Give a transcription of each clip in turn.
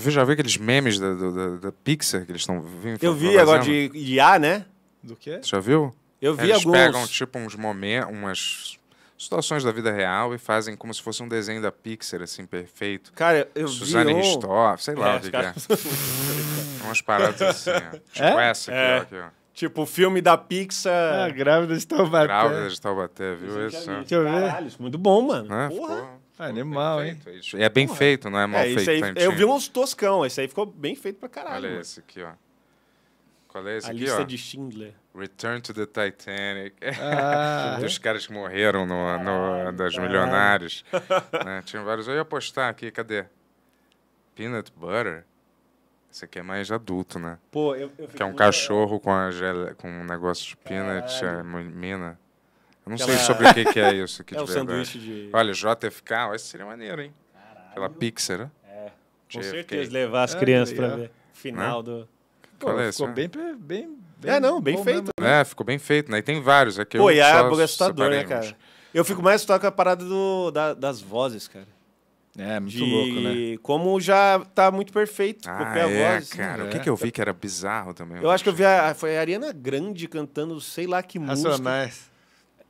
Você já viu aqueles memes da, da, da Pixar que eles estão Eu vi fazendo? agora de IA, né? Do quê? Você já viu? Eu vi eles alguns. Eles pegam, tipo, uns momentos, umas situações da vida real e fazem como se fosse um desenho da Pixar, assim, perfeito. Cara, eu Suzane vi... Suzane um... Ristoff, sei lá é, o que, que é. Umas paradas assim, ó. Tipo é? essa aqui, é. ó. Aqui, ó. Tipo, filme da Pixar... Ah, grávida de Taubaté. Grávida de Taubaté, viu isso? Deixa eu ver. Caralho, isso é muito bom, mano. É, Porra. Ficou... É animal, bem hein? Feito. É bem feito, não é mal é, feito. Aí, eu vi uns toscão, esse aí ficou bem feito pra caralho. Olha mano. esse aqui, ó. Qual é esse A aqui, lista ó? de Schindler. Return to the Titanic. Ah, Dos caras que morreram no, no das ah. né? Tinha vários. Eu ia postar aqui, cadê? Peanut Butter? Esse aqui é mais adulto, né? Pô, eu, eu Que é um cachorro com, a gele... com um negócio de peanut, é mina. Eu não Aquela... sei sobre o que, que é isso que é de verdade. sanduíche de... Olha, JFK, olha, seria maneiro, hein? Caralho. Pela Pixar, né? É. Com JFK. certeza, levar as é, crianças para é. ver. Final né? do... Pô, Parece, é ficou bem, bem, bem... É, não, bem feito. Mesmo. Né? É, ficou bem feito, né? E tem vários aqui. É Pô, e a é assustador, né, cara? Eu fico mais só com a parada do, da, das vozes, cara. É, muito de... louco, né? Como já tá muito perfeito. Ah, qualquer é, voz. Cara, é. o que, que eu vi que era bizarro também? Eu, eu acho que eu vi a, foi a Ariana Grande cantando sei lá que Racionais. música.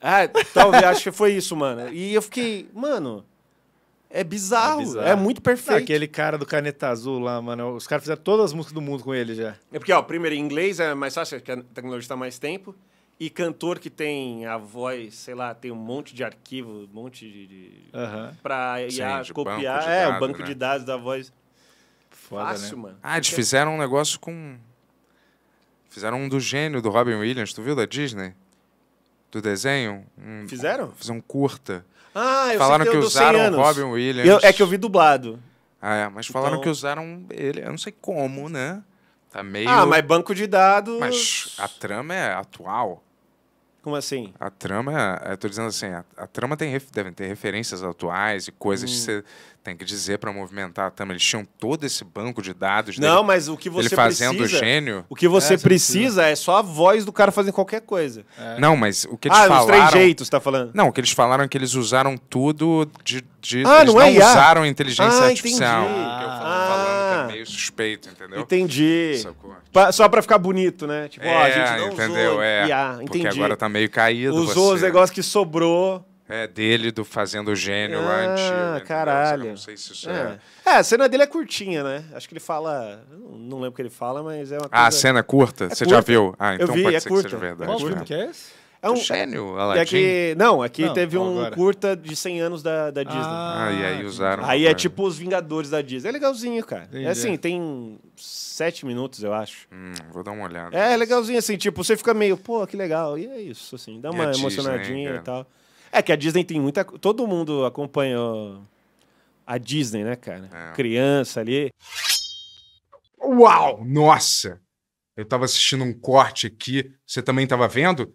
Ah, talvez, acho que foi isso, mano. E eu fiquei, mano, é bizarro, é, é bizarro. é muito perfeito. Ah, aquele cara do Caneta Azul lá, mano, os caras fizeram todas as músicas do mundo com ele já. É porque, ó, primeiro, em inglês é mais fácil, porque a tecnologia está mais tempo. E cantor que tem a voz, sei lá, tem um monte de arquivo, um monte de. Uhum. Pra IA copiar. é, o banco né? de dados da voz. Foda, né? Fácil, né? mano. Ah, eles fizeram um negócio com. Fizeram um do gênio do Robin Williams, tu viu da Disney? do desenho. Um, Fizeram? Fizeram um curta. Ah, eu Falaram que, que usaram Robin Williams. Eu, é que eu vi dublado. Ah, é, mas falaram então... que usaram ele, eu não sei como, né? Tá meio. Ah, mas banco de dados. Mas a trama é atual. Como assim? A trama, eu tô dizendo assim, a, a trama tem devem ter referências atuais e coisas hum. que você tem que dizer para movimentar a trama. Eles tinham todo esse banco de dados. Não, dele, mas o que você ele fazendo precisa, gênio. O que você, é, precisa, é só a voz do cara fazendo qualquer coisa. É. Não, mas o que eles ah, falaram. Ah, os três jeitos, tá falando? Não, o que eles falaram é que eles usaram tudo de, de ah, eles não, é não usaram inteligência ah, artificial. Entendi. Ah, que ah. Ah, meio suspeito, entendeu? Entendi. só pra ficar bonito, né? Tipo, é, ó, a é, gente não entendeu? usou. É, ah, entendi. Porque agora tá meio caído Usou você. os negócios que sobrou. É, dele, do Fazendo Gênio ah, lá antigo. Ah, caralho. Não sei se isso é. é. é. a cena dele é curtinha, né? Acho que ele fala. Não lembro o que ele fala, mas é uma ah, coisa. Ah, a cena curta? É você curta. já viu? Ah, então vi, pode é ser curta. que seja verdade. Qual filme que é esse? É um gênio, é que, Não, aqui é não, teve um agora. curta de 100 anos da, da Disney. Ah, ah, e aí ah, usaram. Aí é tipo os Vingadores da Disney. É legalzinho, cara. É Entendi. É assim, tem 7 minutos, eu acho. Hum, vou dar uma olhada. É legalzinho, assim, tipo, você fica meio, pô, que legal. E é isso, assim, dá e uma emocionadinha Disney, é. e tal. É que a Disney tem muita. Todo mundo acompanhou a Disney, né, cara? É. Criança ali. Uau! Nossa! Eu tava assistindo um corte aqui. Você também tava vendo?